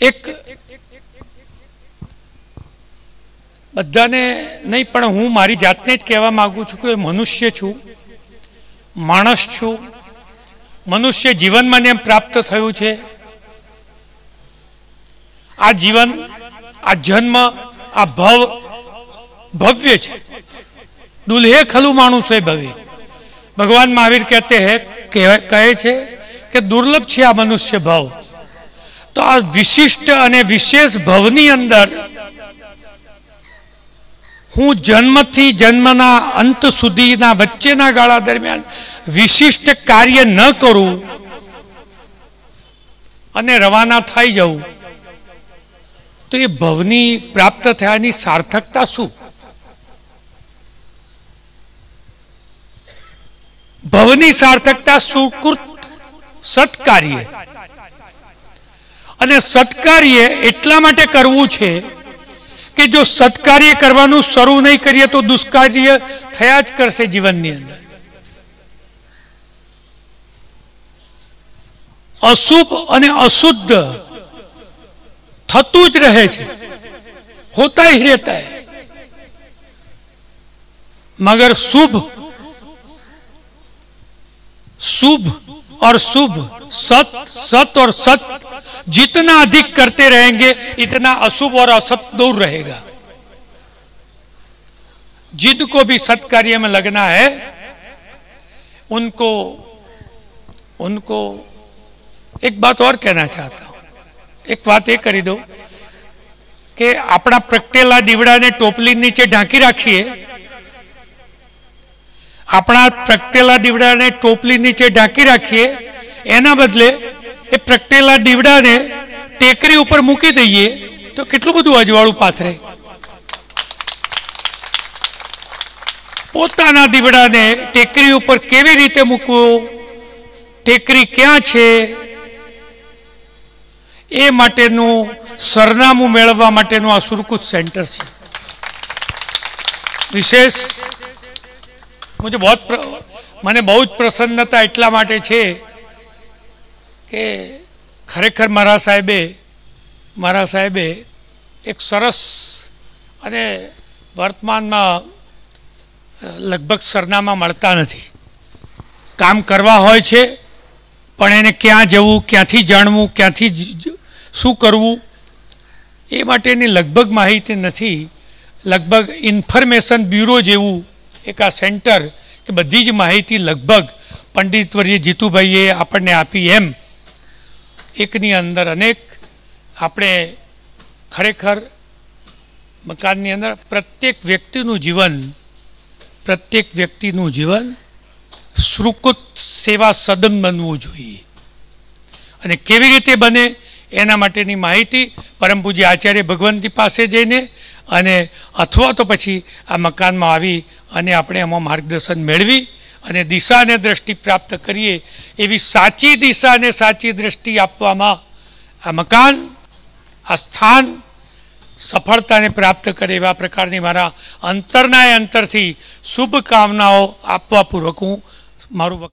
એક બધાને નહીં પણ હું મારી જાતને જ કહેવા માગું છું કે મનુષ્ય છું માણસ છું મનુષ્ય જીવનમાં ને એમ પ્રાપ્ત થયું છે આ જીવન આ જન્મ આ ભવ ભવ્ય છે દુલ્હે ખલું માણુસ એ ભવ્ય ભગવાન મહાવીર કહેતે હે કહે છે કે દુર્લભ છે આ મનુષ્ય ભાવ તો આ વિશિષ્ટ અને વિશેષ ભવની અંદર હું જન્મથી જન્મના અંત સુધીના વચ્ચેના ગાળા દરમિયાન વિશિષ્ટ કાર્ય ન કરું અને રવાના થઈ જવું તો એ ભવની પ્રાપ્ત થયાની સાર્થકતા શું ભવની સાર્થકતા સુકૃત સત્કાર્ય અને સત્કાર્ય એટલા માટે કરવું છે કે જો સત્કાર્ય કરવાનું શરૂ નહીં કરીએ તો દુષ્કાર્ય થયા જ કરશે જીવનની અંદર અશુભ અને અશુદ્ધ થતું જ રહે છે હોતા હિ રહેતા મગર શુભ શુભ और शुभ सत सत और सत जितना अधिक करते रहेंगे इतना अशुभ और असत दूर रहेगा जिनको भी सत्कार्य में लगना है उनको उनको एक बात और कहना चाहता हूं एक बात વાત करी दो अपना કે दीवड़ा ने टोपली नीचे ढांकी ઢાંકી है આપણા પ્રકટેલા દીવડાને ટોપલી નીચે ઢાંકી રાખીએ એના બદલે એ પ્રગટેલા દીવડાને ટેકરી ઉપર મૂકી દઈએ તો કેટલું બધું અજવાળું પાથરે પોતાના દીવડાને ટેકરી ઉપર કેવી રીતે મૂકવું ટેકરી ક્યાં છે એ માટેનું સરનામું મેળવવા માટેનું આ સુરકુત સેન્ટર છે વિશેષ मुझे बहुत प्र, મને બહુ જ પ્રસન્નતા એટલા માટે છે કે ખરેખર મારા સાહેબે મારા સાહેબે એક સરસ અને વર્તમાનમાં લગભગ સરનામા મળતા નથી કામ કરવા હોય છે પણ એને ક્યાં જવું ક્યાંથી જાણવું ક્યાંથી શું કરવું એ માટેની લગભગ માહિતી નથી લગભગ ઇન્ફોર્મેશન બ્યુરો જેવું એક આ સેન્ટર કે બધી જ માહિતી લગભગ પંડિતવર્ય જીતુભાઈએ આપણને આપી એમ એકની અંદર અનેક આપણે ખરેખર મકાનની અંદર પ્રત્યેક વ્યક્તિનું જીવન પ્રત્યેક વ્યક્તિનું જીવન સુકૃત સેવા સદન બનવું જોઈએ અને કેવી રીતે બને એના માટેની માહિતી પરમ પૂજ્ય આચાર્ય ભગવંતી પાસે જઈને અને અથવા તો પછી આ મકાનમાં આવી અને આપણે એમાં માર્ગદર્શન મેળવી અને દિશાને દ્રષ્ટિ પ્રાપ્ત કરીએ એવી સાચી દિશાને સાચી દ્રષ્ટિ આપવામાં આ મકાન આ સ્થાન સફળતાને પ્રાપ્ત કરે એવા પ્રકારની મારા અંતરનાય અંતરથી શુભકામનાઓ આપવા પૂર્વક હું મારું